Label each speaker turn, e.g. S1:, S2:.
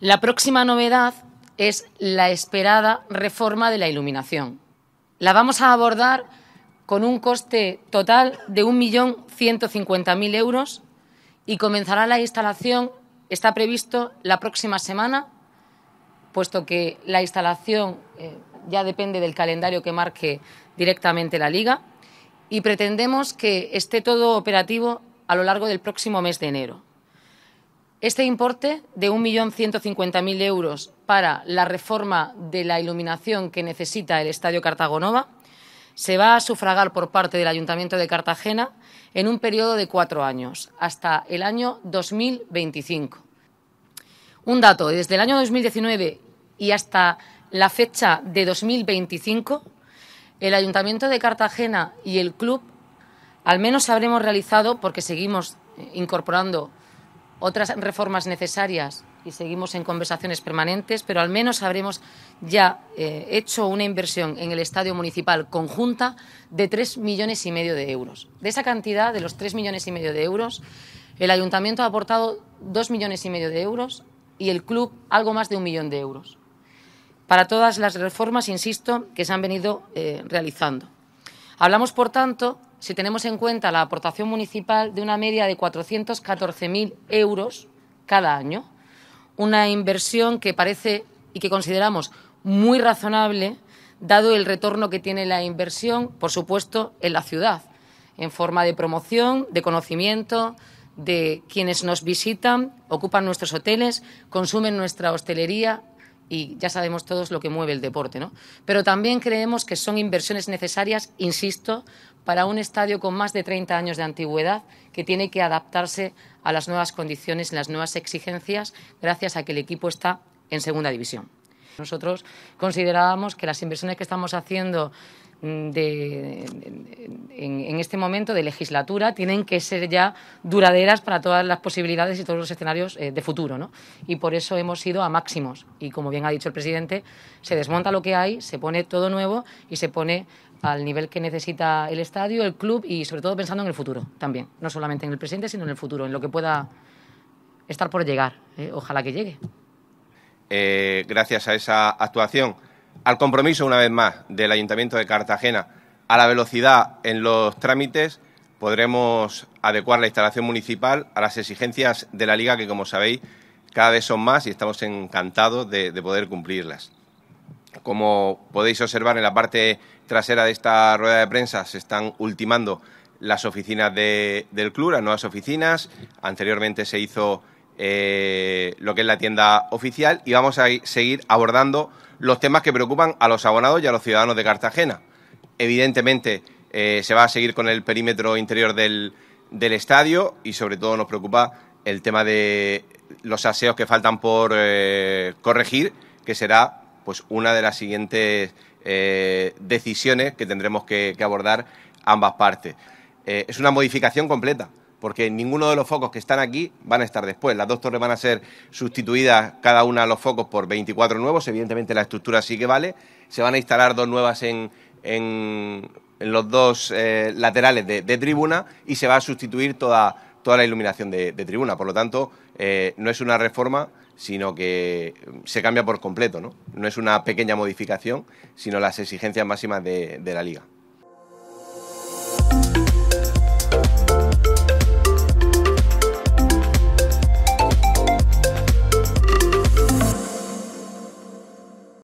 S1: La próxima novedad es la esperada reforma de la iluminación. La vamos a abordar con un coste total de 1.150.000 euros y comenzará la instalación, está previsto la próxima semana, puesto que la instalación eh, ya depende del calendario que marque directamente la Liga y pretendemos que esté todo operativo a lo largo del próximo mes de enero. Este importe de 1.150.000 euros para la reforma de la iluminación que necesita el Estadio Cartagonova se va a sufragar por parte del Ayuntamiento de Cartagena en un periodo de cuatro años, hasta el año 2025. Un dato, desde el año 2019 y hasta la fecha de 2025, el Ayuntamiento de Cartagena y el club al menos habremos realizado, porque seguimos incorporando otras reformas necesarias y seguimos en conversaciones permanentes, pero al menos habremos ya eh, hecho una inversión en el estadio municipal conjunta de tres millones y medio de euros. De esa cantidad, de los tres millones y medio de euros, el ayuntamiento ha aportado dos millones y medio de euros y el club algo más de un millón de euros. Para todas las reformas, insisto, que se han venido eh, realizando. Hablamos, por tanto, si tenemos en cuenta la aportación municipal de una media de 414.000 euros cada año, una inversión que parece y que consideramos muy razonable, dado el retorno que tiene la inversión, por supuesto, en la ciudad, en forma de promoción, de conocimiento, de quienes nos visitan, ocupan nuestros hoteles, consumen nuestra hostelería, y ya sabemos todos lo que mueve el deporte, ¿no? Pero también creemos que son inversiones necesarias, insisto, para un estadio con más de 30 años de antigüedad que tiene que adaptarse a las nuevas condiciones, y las nuevas exigencias, gracias a que el equipo está en segunda división. Nosotros considerábamos que las inversiones que estamos haciendo Mm, de, en, este momento de legislatura tienen que ser ya duraderas para todas las posibilidades y todos los escenarios eh, de futuro. Y por eso hemos ido a máximos. Y como bien ha dicho el presidente, se desmonta lo que hay, se pone todo nuevo y se pone al nivel que necesita el estadio, el club y sobre todo pensando en el futuro también. No solamente en el presente, sino en el futuro, en lo que pueda estar por llegar. ¿eh? Ojalá que
S2: llegue. Eh, gracias a esa actuación al compromiso, una vez más, del Ayuntamiento de Cartagena a la velocidad en los trámites, podremos adecuar la instalación municipal a las exigencias de la Liga, que, como sabéis, cada vez son más y estamos encantados de, poder cumplirlas. Como podéis observar en la parte trasera de esta rueda de prensa, se están ultimando las oficinas del club, las nuevas oficinas. Anteriormente se hizo eh, lo que es la tienda oficial y vamos a seguir abordando los temas que preocupan a los abonados y a los ciudadanos de Cartagena. Evidentemente eh, se va a seguir con el perímetro interior del, estadio y sobre todo nos preocupa el tema de los aseos que faltan por eh, corregir, que será pues una de las siguientes decisiones que tendremos que abordar ambas partes. es una modificación completa porque ninguno de los focos que están aquí van a estar después. Las dos torres van a ser sustituidas cada una de los focos por 24 nuevos, evidentemente la estructura sí que vale. Se van a instalar dos nuevas en, en, los dos eh, laterales de, tribuna y se va a sustituir toda, toda la iluminación de, tribuna. Por lo tanto, eh, no es una reforma sino que se cambia por completo, ¿no? No es una pequeña modificación, sino las exigencias máximas de la liga.